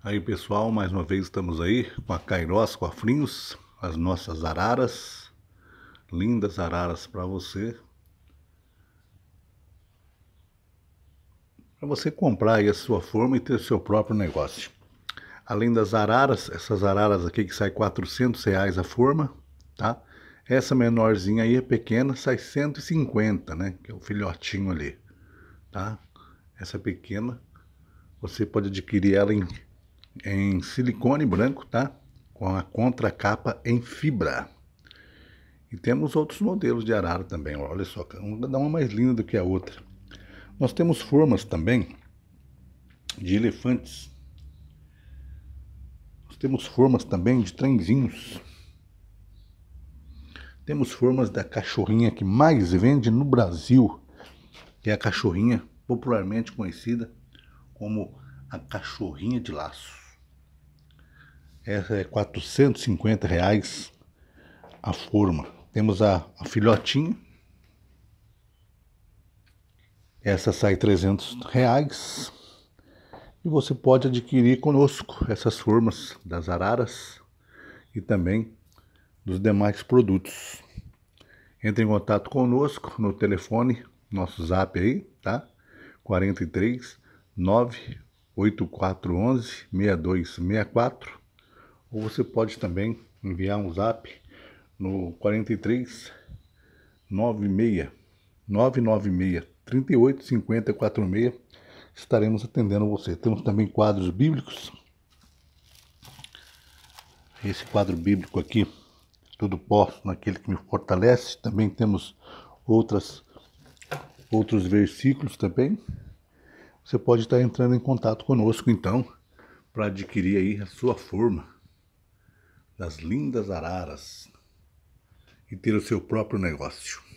Aí pessoal, mais uma vez estamos aí com a Kairos, com a Frinhos, as nossas araras, lindas araras para você. Para você comprar aí a sua forma e ter o seu próprio negócio. Além das araras, essas araras aqui que sai 400 reais a forma, tá? Essa menorzinha aí, é pequena, sai 150, né? Que é o filhotinho ali, tá? Essa pequena, você pode adquirir ela em em silicone branco, tá? Com a contracapa em fibra. E temos outros modelos de arara também, olha só, dá uma mais linda do que a outra. Nós temos formas também de elefantes. Nós temos formas também de trenzinhos. Temos formas da cachorrinha que mais vende no Brasil, que é a cachorrinha popularmente conhecida como a cachorrinha de laço. Essa é 450 reais a forma. Temos a, a filhotinha. Essa sai 300 reais. E você pode adquirir conosco essas formas das araras e também dos demais produtos. Entre em contato conosco no telefone, nosso zap aí, tá? 43 98411 6264 ou você pode também enviar um zap no 43 96 996 38 50 46. Estaremos atendendo você. Temos também quadros bíblicos. Esse quadro bíblico aqui, tudo posso naquele que me fortalece. Também temos outras outros versículos também. Você pode estar entrando em contato conosco então para adquirir aí a sua forma das lindas araras e ter o seu próprio negócio.